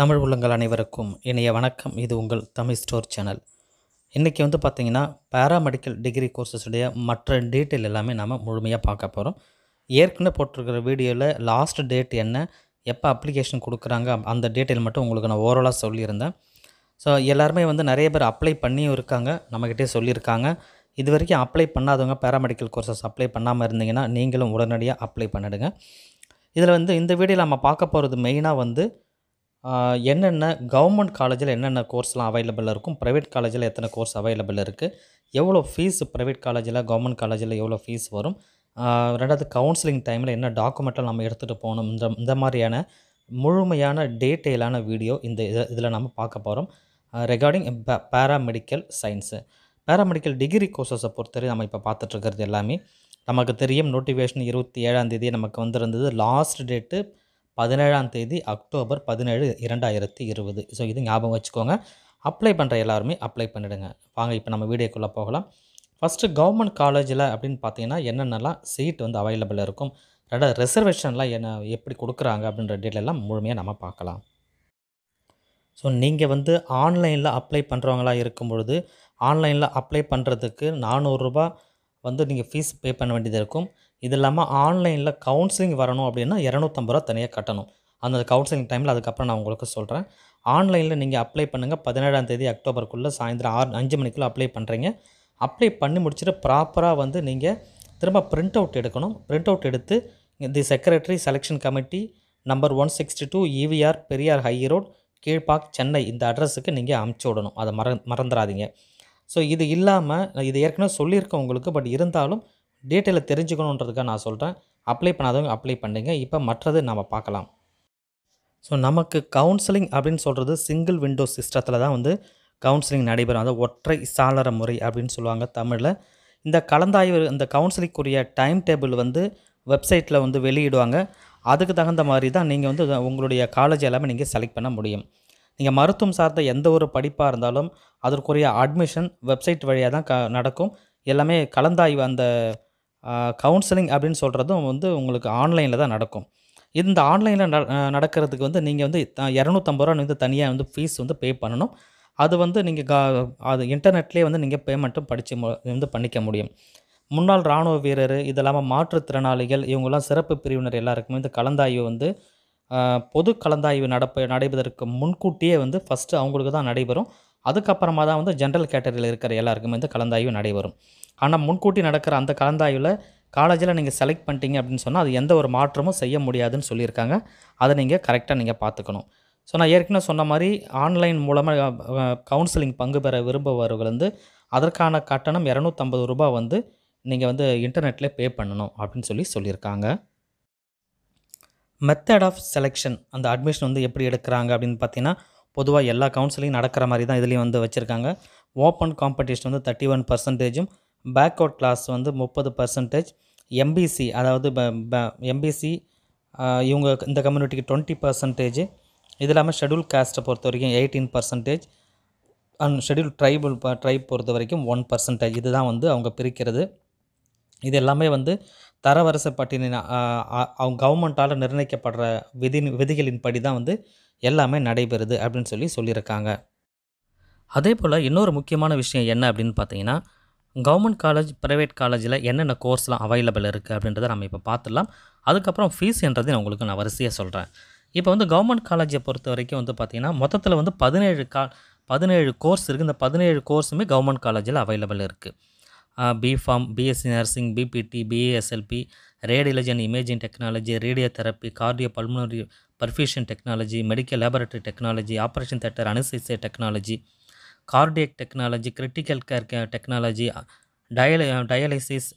தமிழ் உள்ளங்கள் அனைவருக்கும் இணைய வணக்கம் இது உங்கள் தமிழ் ஸ்டோர் சேனல் இன்றைக்கி வந்து பார்த்திங்கன்னா பேராமெடிக்கல் டிகிரி கோர்சஸுடைய மற்ற டீட்டெயில் எல்லாமே நாம் முழுமையாக பார்க்க போகிறோம் ஏற்கனவே போட்டிருக்கிற வீடியோவில் லாஸ்ட் டேட் என்ன எப்போ அப்ளிகேஷன் கொடுக்குறாங்க அந்த டீட்டெயில் மட்டும் உங்களுக்கு நான் ஓவராலாக சொல்லியிருந்தேன் ஸோ எல்லாருமே வந்து நிறைய பேர் அப்ளை பண்ணியும் இருக்காங்க நம்மக்கிட்டே சொல்லியிருக்காங்க இது வரைக்கும் அப்ளை பண்ணாதவங்க பேராமெடிக்கல் கோர்சஸ் அப்ளை பண்ணாமல் இருந்தீங்கன்னா நீங்களும் உடனடியாக அப்ளை பண்ணிடுங்க இதில் வந்து இந்த வீடியோ நம்ம பார்க்க போகிறது மெயினாக வந்து என்னென்ன கவர்மெண்ட் காலேஜில் என்னென்ன கோர்ஸ்லாம் அவைலபிளாக இருக்கும் ப்ரைவேட் காலேஜில் எத்தனை கோர்ஸ் அவைலபிள் இருக்குது எவ்வளோ ஃபீஸ் ப்ரைவேட் காலேஜில் கவர்மெண்ட் காலேஜில் எவ்வளோ ஃபீஸ் வரும் ரெண்டாவது கவுன்சிலிங் டைமில் என்ன டாக்குமெண்ட்டை நம்ம எடுத்துகிட்டு போகணும் இந்த இந்த மாதிரியான முழுமையான டீட்டெயிலான வீடியோ இந்த இதை இதில் நம்ம பார்க்க போகிறோம் regarding paramedical science paramedical degree கோர்சஸை பொறுத்தவரை நம்ம இப்போ பார்த்துட்ருக்கிறது எல்லாமே நமக்கு தெரியும் நோட்டிஃபிகேஷன் இருபத்தி ஏழாம் தேதி நமக்கு வந்திருந்தது லாஸ்ட் டேட்டு பதினேழாம் தேதி அக்டோபர் பதினேழு இரண்டாயிரத்தி இருபது ஸோ இது ஞாபகம் வச்சுக்கோங்க அப்ளை பண்ணுற எல்லாருமே அப்ளை பண்ணிவிடுங்க வாங்க இப்போ நம்ம வீடியோக்குள்ளே போகலாம் ஃபஸ்ட்டு கவர்மெண்ட் காலேஜில் அப்படின்னு பார்த்தீங்கன்னா என்னென்னலாம் சீட் வந்து அவைலபிள் இருக்கும் ரெண்டாவது ரிசர்வேஷன்லாம் என்ன எப்படி கொடுக்குறாங்க அப்படின்ற டீட்டெயிலாம் முழுமையாக நம்ம பார்க்கலாம் ஸோ நீங்கள் வந்து ஆன்லைனில் அப்ளை பண்ணுறவங்களா இருக்கும் பொழுது ஆன்லைனில் அப்ளை பண்ணுறதுக்கு நானூறுரூபா வந்து நீங்கள் ஃபீஸ் பே பண்ண வேண்டியது இருக்கும் இது இல்லாமல் ஆன்லைனில் கவுன்சிலிங் வரணும் அப்படின்னா இரநூத்தம்பது ரூபா தனியாக கட்டணும் அந்த கவுன்சிலிங் டைமில் அதுக்கப்புறம் நான் உங்களுக்கு சொல்கிறேன் ஆன்லைனில் நீங்கள் அப்ளை பண்ணுங்கள் பதினேழாம் தேதி அக்டோபருக்குள்ளே சாயந்தரம் ஆறு அஞ்சு மணிக்குள்ளே அப்ளை பண்ணுறீங்க அப்ளை பண்ணி முடிச்சுட்டு ப்ராப்பராக வந்து நீங்கள் திரும்ப ப்ரிண்ட் அவுட் எடுக்கணும் ப்ரிண்ட் அவுட் எடுத்து the secretary selection committee number one sixty two EVR Periyar high road Kilpauk Chennai இந்த அட்ரஸுக்கு நீங்கள் அமுச்சு விடணும் அதை மற மறந்துடாதீங்க ஸோ இது இல்லாமல் இது ஏற்கனவே சொல்லியிருக்கேன் உங்களுக்கு பட் இருந்தாலும் டீட்டெயிலை தெரிஞ்சுக்கணுன்றதுக்காக நான் சொல்கிறேன் அப்ளை பண்ணாதவங்க அப்ளை பண்ணுங்க இப்போ மற்றது நம்ம பார்க்கலாம் ஸோ நமக்கு கவுன்சிலிங் அப்படின்னு சொல்கிறது சிங்கிள் விண்டோ சிஸ்டத்தில் தான் வந்து கவுன்சிலிங் நடைபெறும் அதாவது ஒற்றை சாளர முறை அப்படின்னு சொல்லுவாங்க தமிழில் இந்த கலந்தாய்வு இந்த கவுன்சிலிங்குரிய டைம் டேபிள் வந்து வெப்சைட்டில் வந்து வெளியிடுவாங்க அதுக்கு தகுந்த மாதிரி தான் நீங்கள் வந்து உங்களுடைய காலேஜ் எல்லாமே நீங்கள் செலக்ட் பண்ண முடியும் நீங்கள் மருத்துவம் சார்ந்த எந்த ஒரு படிப்பாக இருந்தாலும் அதற்குரிய அட்மிஷன் வெப்சைட் வழியாக தான் க நடக்கும் எல்லாமே கலந்தாய்வு அந்த கவுன்சிலிங் அப்படின்னு சொல்கிறதும் வந்து உங்களுக்கு ஆன்லைனில் தான் நடக்கும் இந்த ஆன்லைனில் நடக்கிறதுக்கு வந்து நீங்கள் வந்து இரநூத்தம்பது ரூபா வந்து தனியாக வந்து ஃபீஸ் வந்து பே பண்ணணும் அது வந்து நீங்கள் கா அது இன்டர்நெட்லேயே வந்து நீங்கள் பேமெண்ட்டும் படித்து வந்து பண்ணிக்க முடியும் முன்னாள் இராணுவ வீரர் இது இல்லாமல் மாற்றுத்திறனாளிகள் இவங்கெல்லாம் சிறப்பு பிரிவினர் எல்லாருக்குமே இந்த கலந்தாய்வு வந்து பொது கலந்தாய்வு நடப்ப நடைபெறதற்கு முன்கூட்டியே வந்து ஃபஸ்ட்டு அவங்களுக்கு தான் நடைபெறும் அதுக்கப்புறமா தான் வந்து ஜென்ரல் கேட்டகரியில் இருக்கிற எல்லாருக்குமே வந்து கலந்தாய்வு நடைபெறும் ஆனால் முன்கூட்டி நடக்கிற அந்த கலந்தாய்வில் காலேஜில் நீங்கள் செலக்ட் பண்ணிட்டீங்க அப்படின்னு சொன்னால் அது எந்த ஒரு மாற்றமும் செய்ய முடியாதுன்னு சொல்லியிருக்காங்க அதை நீங்கள் கரெக்டாக நீங்கள் பார்த்துக்கணும் ஸோ நான் ஏற்கனவே சொன்ன மாதிரி ஆன்லைன் மூலமாக கவுன்சிலிங் பங்கு பெற விரும்புபவர்கள் வந்து அதற்கான கட்டணம் இரநூத்தம்பது ரூபா வந்து நீங்கள் வந்து இன்டர்நெட்டில் பே பண்ணணும் அப்படின்னு சொல்லி சொல்லியிருக்காங்க மெத்தட் ஆஃப் செலெக்ஷன் அந்த அட்மிஷன் வந்து எப்படி எடுக்கிறாங்க அப்படின்னு பார்த்தீங்கன்னா பொதுவாக எல்லா கவுன்சிலிங் நடக்கிற மாதிரி தான் இதுலேயும் வந்து வச்சுருக்காங்க ஓப்பன் காம்படிஷன் வந்து தேர்ட்டி ஒன் பர்சன்டேஜும் பேக் அவுட் கிளாஸ் வந்து முப்பது பர்சன்டேஜ் எம்பிசி அதாவது எம்பிசி இவங்க இந்த கம்யூனிட்டிக்கு டுவெண்ட்டி பர்சன்டேஜ் இது இல்லாமல் ஷெடியூல் காஸ்ட்டை பொறுத்த வரைக்கும் eighteen percentage and schedule tribal tribe பொறுத்த வரைக்கும் ஒன் பர்சன்டேஜ் இதுதான் வந்து அவங்க பிரிக்கிறது இது எல்லாமே வந்து தரவரிசை பட்டியலின் அவங்க கவர்மெண்ட்டால் நிர்ணயிக்கப்படுற விதி விதிகளின் படி தான் வந்து எல்லாமே நடைபெறுது அப்படின்னு சொல்லி சொல்லியிருக்காங்க அதே போல் இன்னொரு முக்கியமான விஷயம் என்ன அப்படின்னு பார்த்தீங்கன்னா கவர்மெண்ட் காலேஜ் ப்ரைவேட் காலேஜில் என்னென்ன கோர்ஸ்லாம் அவைலபிள் இருக்குது அப்படின்றத நம்ம இப்போ பார்த்துடலாம் அதுக்கப்புறம் ஃபீஸ் என்றதை நான் உங்களுக்கு நான் வரிசையாக சொல்கிறேன் இப்போ வந்து கவர்மெண்ட் காலேஜை பொறுத்த வரைக்கும் வந்து பார்த்திங்கன்னா மொத்தத்தில் வந்து பதினேழு கா பதினேழு கோர்ஸ் இருக்குது இந்த பதினேழு கோர்ஸுமே கவர்மெண்ட் காலேஜில் அவைலபிள் இருக்குது B Pharm BSc nursing BPT BASLP radiology and imaging technology radio therapy cardio pulmonary perfusion technology medical laboratory technology operation theatre anaesthesia technology cardiac technology critical care technology dial dialysis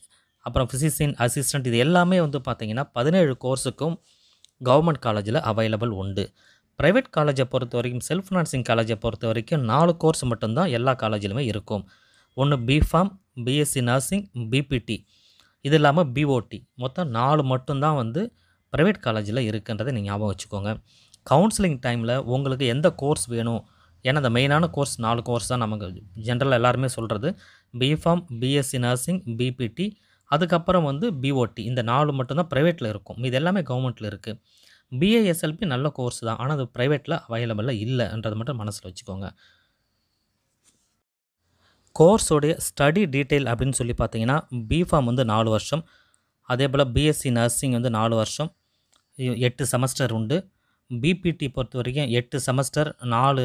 அப்புறம் physician assistant இது எல்லாமே வந்து பார்த்திங்கன்னா பதினேழு கோர்ஸுக்கும் government காலேஜில் available உண்டு private காலேஜை பொறுத்த வரைக்கும் செல்ஃப் நர்சிங் காலேஜை பொறுத்த வரைக்கும் நாலு கோர்ஸ் மட்டும்தான் எல்லா காலேஜிலுமே இருக்கும் ஒன்று பிஃபார்ம் பிஎஸ்சி நர்சிங் பிபிடி இது இல்லாமல் பிஓடி மொத்தம் நாலு மட்டும்தான் வந்து ப்ரைவேட் காலேஜில் இருக்குன்றதை நீங்கள் ஞாபகம் வச்சுக்கோங்க கவுன்சிலிங் டைமில் உங்களுக்கு எந்த கோர்ஸ் வேணும் ஏன்னா அந்த மெயினான கோர்ஸ் நாலு கோர்ஸ் தான் நமக்கு ஜென்ரலாக எல்லாருமே சொல்கிறது பிஃபார்ம் பிஎஸ்சி நர்சிங் பிபிடி அதுக்கப்புறம் வந்து பிஓடி இந்த நாலு மட்டும்தான் ப்ரைவேட்டில் இருக்கும் இது எல்லாமே கவர்மெண்ட்டில் இருக்குது பிஏஎஸ்எல்பி நல்ல கோர்ஸ் தான் ஆனால் அது ப்ரைவேட்டில் அவைலபிளாக இல்லைன்றது மட்டும் மனசில் வச்சுக்கோங்க கோர்ஸோடைய ஸ்டடி டீட்டெயில் அப்படின்னு சொல்லி பார்த்தீங்கன்னா பிஃபார்ம் வந்து நாலு வருஷம் அதே போல் பிஎஸ்சி நர்சிங் வந்து நாலு வருஷம் எட்டு செமஸ்டர் உண்டு பிபிடி பொறுத்த வரைக்கும் எட்டு செமஸ்டர் நாலு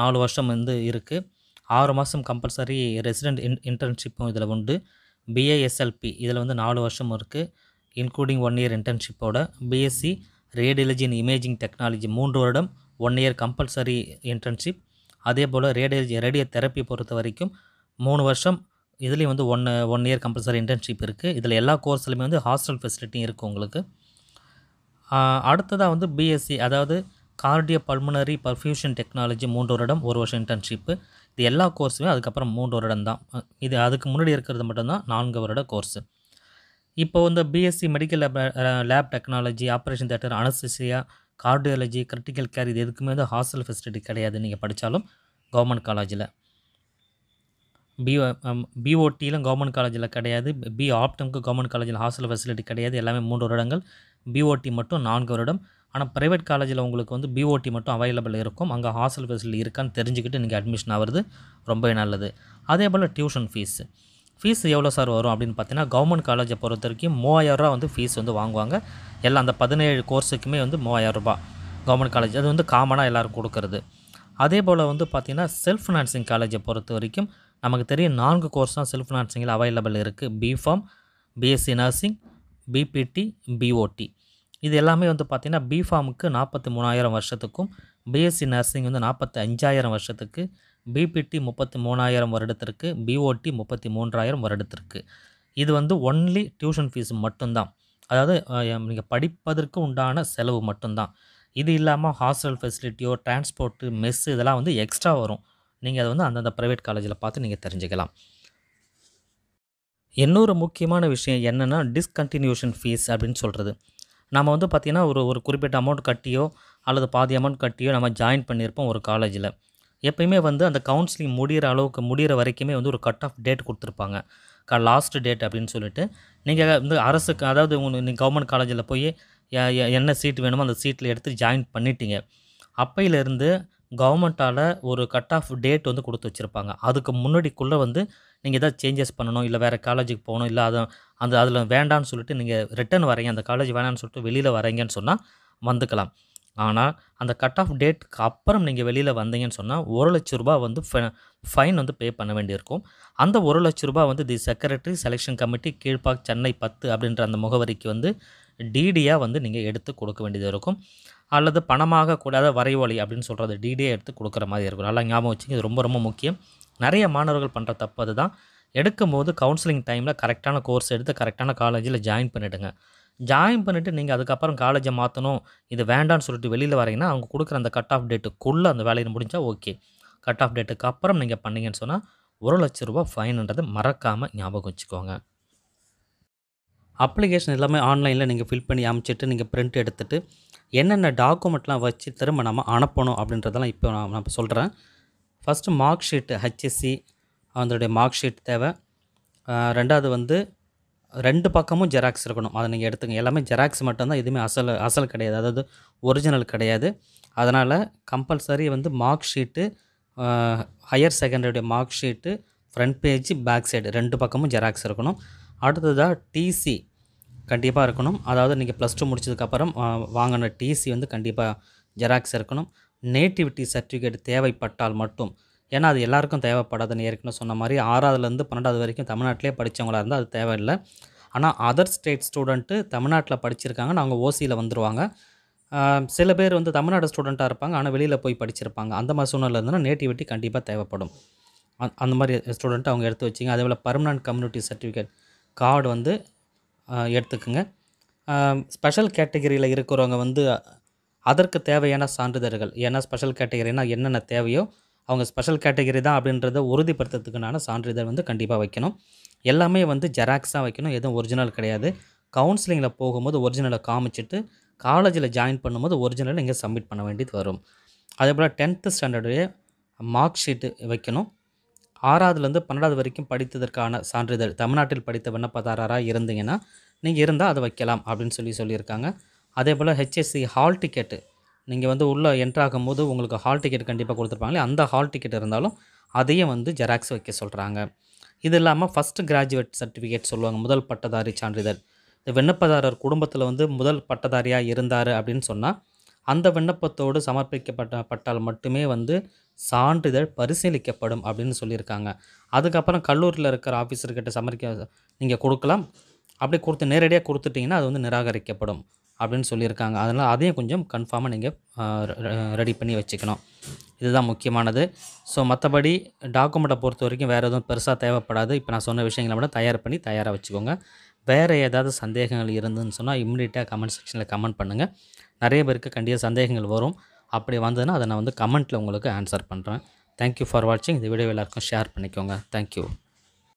நாலு வருஷம் வந்து இருக்குது ஆறு மாதம் கம்பல்சரி ரெசிடெண்ட் இன் இன்டர்ன்ஷிப்பும் இதில் உண்டு பிஏஎஸ்எல்பி இதில் வந்து நாலு வருஷம் இருக்குது இன்க்ளூடிங் ஒன் இயர் இன்டர்ன்ஷிப்போட BSc radiology and imaging technology மூன்று வருடம் ஒன் இயர் கம்பல்சரி இன்டர்ன்ஷிப் அதே போல் ரேடியாலஜி ரேடியோ தெரப்பி பொறுத்த வரைக்கும் மூணு வருஷம் இதுலேயும் வந்து one one year compulsory internship இருக்குது இதில் எல்லா கோர்ஸ்லையுமே வந்து ஹாஸ்டல் ஃபெசிலிட்டியும் இருக்குது உங்களுக்கு அடுத்ததாக வந்து பிஎஸ்சி அதாவது கார்டியோ பல்மனரி பர்ஃபியூஷன் டெக்னாலஜி மூன்று வருடம் ஒரு வருஷம் இன்டர்ன்ஷிப்பு இது எல்லா கோர்ஸுமே அதுக்கப்புறம் மூன்று வருடம் தான் இது அதுக்கு முன்னாடி இருக்கிறது மட்டும்தான் நான்கு வருட கோர்ஸு இப்போ வந்து BSc medical lab lab technology operation theatre anaesthesia cardiology critical care இது எதுக்குமே வந்து ஹாஸ்டல் ஃபெசிலிட்டி கிடையாது நீங்கள் படித்தாலும் கவர்மெண்ட் காலேஜில் பிஓ பிஓடியிலும் கவர்மெண்ட் காலேஜில் கிடையாது பி ஆப்டம்க்கு கவர்மெண்ட் காலேஜில் ஹாஸ்டல் ஃபெசிலிட்டி கிடையாது எல்லாமே மூன்று வருடங்கள் பிஓடி மட்டும் நான்கு வருடம் ஆனால் ப்ரைவேட் காலேஜில் உங்களுக்கு வந்து பிஓடி மட்டும் அவைலபிள் இருக்கும் அங்கே ஹாஸ்டல் ஃபெசிலிட்டி இருக்கான்னு தெரிஞ்சுக்கிட்டு நீங்கள் அட்மிஷன் ஆகிறது ரொம்பவே நல்லது அதே போல் டியூஷன் ஃபீஸு ஃபீஸ் எவ்வளோ சார் வரும் அப்படின்னு பார்த்தீங்கன்னா கவர்மெண்ட் காலேஜை பொறுத்த வரைக்கும் மூவாயிரரூபா வந்து ஃபீஸ் வந்து வாங்குவாங்க எல்லாம் அந்த பதினேழு கோர்ஸுக்குமே வந்து மூவாயிரரூபா கவர்மெண்ட் காலேஜ் அது வந்து காமனாக எல்லோரும் கொடுக்கறது அதே போல் வந்து பார்த்திங்கன்னா செல்ஃப் ஃபினான்சிங் காலேஜை பொறுத்த வரைக்கும் நமக்கு தெரியும் நான்கு கோர்ஸ் தான் செல்ஃப் ஃபினான்சிங்கில் அவைலபிள் இருக்குது B Pharm BSc nursing BPT BOT இது எல்லாமே வந்து பார்த்திங்கன்னா பிஃபார்முக்கு நாற்பத்தி மூணாயிரம் வருஷத்துக்கும் பிஎஸ்சி நர்சிங் வந்து நாற்பத்தி அஞ்சாயிரம் வருஷத்துக்கு பிபிடி முப்பத்தி மூணாயிரம் வருடத்திற்கு பிஓடி முப்பத்தி மூன்றாயிரம் வருடத்திற்கு இது வந்து ஒன்லி டியூஷன் ஃபீஸ் மட்டும்தான் அதாவது நீங்கள் படிப்பதற்கு உண்டான செலவு மட்டும்தான் இது இல்லாமல் ஹாஸ்டல் ஃபெசிலிட்டியோ டிரான்ஸ்போர்ட்டு மெஸ் இதெல்லாம் வந்து எக்ஸ்ட்ரா வரும் நீங்கள் அதை வந்து அந்தந்த ப்ரைவேட் காலேஜில் பார்த்து நீங்கள் தெரிஞ்சுக்கலாம் இன்னொரு முக்கியமான விஷயம் என்னென்னா டிஸ்கண்டினியூஷன் ஃபீஸ் அப்படின்னு சொல்கிறது நம்ம வந்து பார்த்திங்கன்னா ஒரு ஒரு குறிப்பிட்ட அமௌண்ட் கட்டியோ அல்லது பாதி அமௌண்ட் கட்டியோ நம்ம ஜாயின் பண்ணியிருப்போம் ஒரு காலேஜில் எப்பயுமே வந்து அந்த கவுன்சிலிங் முடிகிற அளவுக்கு முடிகிற வரைக்குமே வந்து ஒரு கட் ஆஃப் டேட் கொடுத்துருப்பாங்க க லாஸ்ட் டேட் அப்படின்னு சொல்லிட்டு நீங்கள் வந்து அரசுக்கு அதாவது உங்கள் நீங்கள் கவர்மெண்ட் காலேஜில் போய் என்ன சீட் வேணுமோ அந்த சீட்டில் எடுத்து ஜாயின் பண்ணிட்டீங்க அப்பையிலேருந்து கவர்மெண்ட்டால் ஒரு கட் ஆஃப் டேட் வந்து கொடுத்து வச்சுருப்பாங்க அதுக்கு முன்னாடிக்குள்ளே வந்து நீங்கள் எதாவது சேஞ்சஸ் பண்ணணும் இல்லை வேறு காலேஜுக்கு போகணும் இல்லை அதை அந்த அதில் வேண்டான்னு சொல்லிட்டு நீங்கள் ரிட்டர்ன் வரீங்க அந்த காலேஜ் வேணான்னு சொல்லிட்டு வெளியில் வரீங்கன்னு சொன்னால் வந்துக்கலாம் ஆனால் அந்த கட் ஆஃப் டேட்டுக்கு அப்புறம் நீங்கள் வெளியில் வந்தீங்கன்னு சொன்னால் ஒரு லட்ச ரூபா வந்து ஃபைன் வந்து பே பண்ண வேண்டியிருக்கும் அந்த ஒரு லட்ச ரூபா வந்து the secretary selection committee Kilpauk Chennai பத்து அப்படின்ற அந்த முகவரிக்கு வந்து டிடியாக வந்து நீங்கள் எடுத்து கொடுக்க வேண்டியது இருக்கும் அல்லது பணமாக கூடாத வரைவோலி அப்படின்னு சொல்கிறது டிடியாக எடுத்து கொடுக்குற மாதிரி இருக்கும் நல்லா ஞாபகம் வச்சுங்க இது ரொம்ப ரொம்ப முக்கியம் நிறைய மாணவர்கள் பண்ணுற தப்பு அதுதான் எடுக்கும் போது கவுன்சிலிங் டைமில் கரெக்டான கோர்ஸ் எடுத்து கரெக்டான காலேஜில் ஜாயின் பண்ணிவிடுங்க ஜாயின் பண்ணிவிட்டு நீங்கள் அதுக்கப்புறம் காலேஜை மாற்றணும் இது வேண்டான்னு சொல்லிட்டு வெளியில் வரீங்கன்னா அவங்க கொடுக்குற அந்த கட் ஆஃப் டேட்டுக்குள்ளே அந்த வேலையை முடிஞ்சால் ஓகே கட் ஆஃப் டேட்டுக்கு அப்புறம் நீங்கள் பண்ணிங்கன்னு சொன்னால் ஒரு லட்ச ரூபா ஃபைன்ன்றது மறக்காமல் ஞாபகம் வச்சுக்கோங்க அப்ளிகேஷன் எல்லாமே ஆன்லைனில் நீங்கள் ஃபில் பண்ணி அமைச்சிட்டு நீங்கள் பிரிண்ட் எடுத்துகிட்டு என்னென்ன டாக்குமெண்ட்லாம் வச்சு திரும்ப நம்ம அனுப்பணும் அப்படின்றதெல்லாம் இப்போ நான் நான் சொல்கிறேன் ஃபஸ்ட்டு மார்க் ஷீட்டு ஹெச்எஸ்சி அதனுடைய மார்க் ஷீட் தேவை ரெண்டாவது வந்து ரெண்டு பக்கமும் ஜெராக்ஸ் இருக்கணும் அதை நீங்கள் எடுத்துங்க எல்லாமே ஜெராக்ஸ் மட்டும்தான் எதுவுமே அசல் அசல் கிடையாது அதாவது ஒரிஜினல் கிடையாது அதனால் கம்பல்சரி வந்து மார்க் ஷீட்டு ஹையர் செகண்டரியுடைய mark sheet front page back side ரெண்டு பக்கமும் ஜெராக்ஸ் இருக்கணும் அடுத்ததாக டிசி கண்டிப்பாக இருக்கணும் அதாவது நீங்கள் ப்ளஸ் டூ முடிச்சதுக்கப்புறம் வாங்கின டிசி வந்து கண்டிப்பாக ஜெராக்ஸ் இருக்கணும் நேட்டிவிட்டி சர்டிஃபிகேட் தேவைப்பட்டால் மட்டும் ஏன்னா அது எல்லாருக்கும் தேவைப்படாதுன்னு ஏற்கனவே சொன்ன மாதிரி ஆறாவதுலேருந்து பன்னெண்டாவது வரைக்கும் தமிழ்நாட்டிலே படித்தவங்களாக இருந்தால் அது தேவையில்லை ஆனால் அதர் ஸ்டேட் ஸ்டூடெண்ட்டு தமிழ்நாட்டில் படிச்சிருக்காங்க அவங்க ஓசியில் வந்துடுவாங்க சில பேர் வந்து தமிழ்நாடு ஸ்டூடெண்ட்டாக இருப்பாங்க ஆனால் வெளியில் போய் படிச்சிருப்பாங்க அந்த மாதிரி சூழ்நிலை இருந்தால் நேட்டிவிட்டி கண்டிப்பாக தேவைப்படும் அந்த மாதிரி ஸ்டூடெண்ட்டு அவங்க எடுத்து வச்சிங்க அதே போல் பர்மனன்ட் கம்யூனிட்டி சர்டிஃபிகேட் கார்டு வந்து எடுத்துக்குங்க ஸ்பெஷல் கேட்டகரியில் இருக்கிறவங்க வந்து அதற்கு தேவையான சான்றிதழ்கள் ஏன்னா ஸ்பெஷல் கேட்டகரினா என்னென்ன தேவையோ அவங்க ஸ்பெஷல் கேட்டகரி தான் அப்படின்றத உறுதிப்படுத்துறதுக்குனான சான்றிதழ் வந்து கண்டிப்பாக வைக்கணும் எல்லாமே வந்து ஜெராக்ஸாக வைக்கணும் எதுவும் ஒரிஜினல் கிடையாது கவுன்சிலிங்கில் போகும்போது ஒரிஜினலை காமிச்சிட்டு காலேஜில் ஜாயின் பண்ணும்போது ஒரிஜினலை இங்கே சப்மிட் பண்ண வேண்டியது வரும் அதே போல் டென்த்து ஸ்டாண்டர்டு மார்க் ஷீட்டு வைக்கணும் ஆறாவதுலேருந்து பன்னெண்டாவது வரைக்கும் படித்ததற்கான சான்றிதழ் தமிழ்நாட்டில் படித்த விண்ணப்பதாரராக இருந்தீங்கன்னா நீங்கள் இருந்தால் அதை வைக்கலாம் அப்படின்னு சொல்லி சொல்லியிருக்காங்க அதே போல் ஹெச்எஸ்சி ஹால் டிக்கெட்டு நீங்கள் வந்து உள்ளே என்ட்ராகும் போது உங்களுக்கு ஹால் டிக்கெட் கண்டிப்பாக கொடுத்துருப்பாங்களே அந்த ஹால் டிக்கெட் இருந்தாலும் அதையும் வந்து ஜெராக்ஸ் வைக்க சொல்கிறாங்க இது இல்லாமல் ஃபஸ்ட்டு கிராஜுவேட் சர்டிஃபிகேட் சொல்லுவாங்க முதல் பட்டதாரி சான்றிதழ் இந்த விண்ணப்பதாரர் குடும்பத்தில் வந்து முதல் பட்டதாரியாக இருந்தார் அப்படின்னு சொன்னால் அந்த விண்ணப்பத்தோடு சமர்ப்பிக்கப்பட்ட பட்டால் மட்டுமே வந்து சான்றிதழ் பரிசீலிக்கப்படும் அப்படின்னு சொல்லியிருக்காங்க அதுக்கப்புறம் கல்லூரியில் இருக்கிற ஆஃபீஸர்கிட்ட சமர்க்க நீங்கள் கொடுக்கலாம் அப்படி கொடுத்து நேரடியாக கொடுத்துட்டிங்கன்னா அது வந்து நிராகரிக்கப்படும் அப்படின்னு சொல்லியிருக்காங்க அதனால் அதையும் கொஞ்சம் கன்ஃபார்மாக நீங்கள் ரெடி பண்ணி வச்சுக்கணும் இதுதான் முக்கியமானது ஸோ மற்றபடி டாக்குமெண்ட்டை பொறுத்த வரைக்கும் வேறு எதுவும் பெருசாக தேவைப்படாது இப்போ நான் சொன்ன விஷயங்களை விட தயார் பண்ணி தயாராக வச்சுக்கோங்க வேறு ஏதாவது சந்தேகங்கள் இருந்துன்னு சொன்னால் இம்மிடியட்டாக கமெண்ட் செக்ஷனில் கமெண்ட் பண்ணுங்கள் நிறைய பேருக்கு கண்டிப்பாக சந்தேகங்கள் வரும் அப்படி வந்ததுன்னா அதை நான் வந்து கமெண்ட்டில் உங்களுக்கு ஆன்சர் பண்ணுறேன் தேங்க்யூ ஃபார் வாட்சிங் இந்த வீடியோ எல்லாருக்கும் ஷேர் பண்ணிக்கோங்க தேங்க்யூ